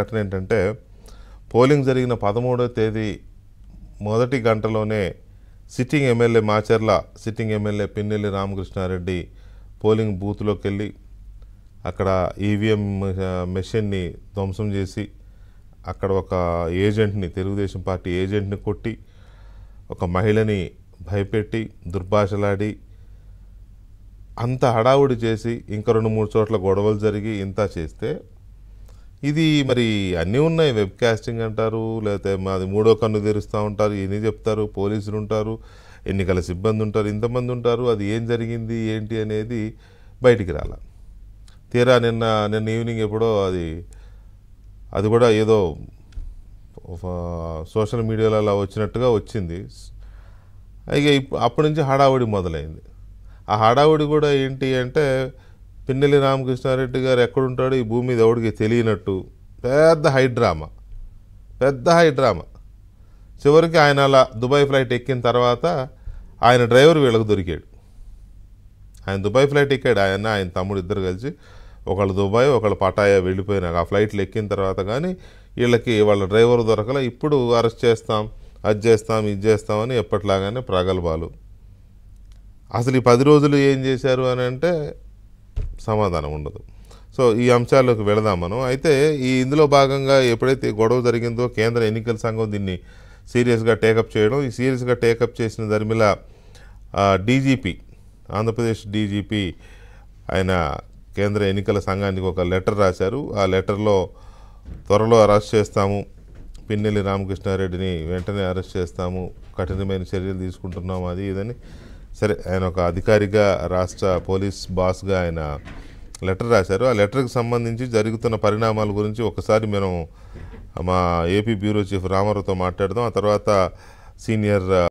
ఘటన ఏంటంటే పోలింగ్ జరిగిన పదమూడవ తేదీ మొదటి గంటలోనే sitting MLA Macherla sitting MLA Pinnelli Ramakrishna Reddy polling బూత్లోకి వెళ్ళి అక్కడ ఈవీఎం మెషిన్ని ధ్వంసం చేసి అక్కడ ఒక ఏజెంట్ని తెలుగుదేశం పార్టీ ఏజెంట్ని కొట్టి ఒక మహిళని భయపెట్టి దుర్భాషలాడి అంత హడావుడి చేసి ఇంకా రెండు మూడు చోట్ల గొడవలు జరిగి ఇంత చేస్తే ఇది మరి అన్నీ ఉన్నాయి వెబ్ కాస్టింగ్ అంటారు లేకపోతే మాది మూడో కన్ను తెరుస్తూ ఉంటారు ఎన్ని చెప్తారు పోలీసులు ఉంటారు ఎన్నికల సిబ్బంది ఉంటారు ఇంతమంది ఉంటారు అది ఏం జరిగింది ఏంటి అనేది బయటికి రాల తీరా నిన్న నిన్న ఈవినింగ్ ఎప్పుడో అది అది కూడా ఏదో సోషల్ మీడియాలో అలా వచ్చినట్టుగా వచ్చింది ఇక అప్పటి నుంచి హడావుడి మొదలైంది ఆ హడావుడి కూడా ఏంటి అంటే పిన్నెల్లి రామకృష్ణారెడ్డి గారు ఎక్కడుంటాడో ఈ భూమి మీద ఎవడికి తెలియనట్టు పెద్ద హైడ్రామా పెద్ద హైడ్రామా చివరికి ఆయన అలా దుబాయ్ ఫ్లైట్ ఎక్కిన తర్వాత ఆయన డ్రైవర్ వీళ్ళకు దొరికాడు ఆయన దుబాయ్ ఫ్లైట్ ఎక్కాడు ఆయన ఆయన తమ్ముడు ఇద్దరు కలిసి ఒకళ్ళు దుబాయ్ ఒకళ్ళు పటాయా వెళ్ళిపోయినాక ఆ ఫ్లైట్లు ఎక్కిన తర్వాత కానీ వీళ్ళకి వాళ్ళ డ్రైవర్ దొరకలే ఇప్పుడు అరెస్ట్ చేస్తాం అది చేస్తాం ఇది చేస్తామని ఎప్పట్లాగానే ప్రగల్భాలు అసలు ఈ పది రోజులు ఏం చేశారు అని అంటే సమాధానం ఉండదు సో ఈ అంశాల్లోకి వెళదాం మనం అయితే ఈ ఇందులో భాగంగా ఎప్పుడైతే గొడవ జరిగిందో కేంద్ర ఎన్నికల సంఘం దీన్ని సీరియస్గా టేకప్ చేయడం ఈ సీరియస్గా టేకప్ చేసిన దరిమిల డీజీపీ ఆంధ్రప్రదేశ్ డీజీపీ ఆయన కేంద్ర ఎన్నికల సంఘానికి ఒక లెటర్ రాశారు ఆ లెటర్లో త్వరలో అరెస్ట్ చేస్తాము పిన్నెల్లి రామకృష్ణారెడ్డిని వెంటనే అరెస్ట్ చేస్తాము కఠినమైన చర్యలు తీసుకుంటున్నాము అది ఇదని సరే ఆయన ఒక అధికారిగా రాష్ట్ర పోలీస్ బాస్గా ఆయన లెటర్ రాశారు ఆ లెటర్కి సంబంధించి జరుగుతున్న పరిణామాల గురించి ఒకసారి మేము మా ఏపీ బ్యూరో చీఫ్ రామారావుతో మాట్లాడదాం ఆ తర్వాత సీనియర్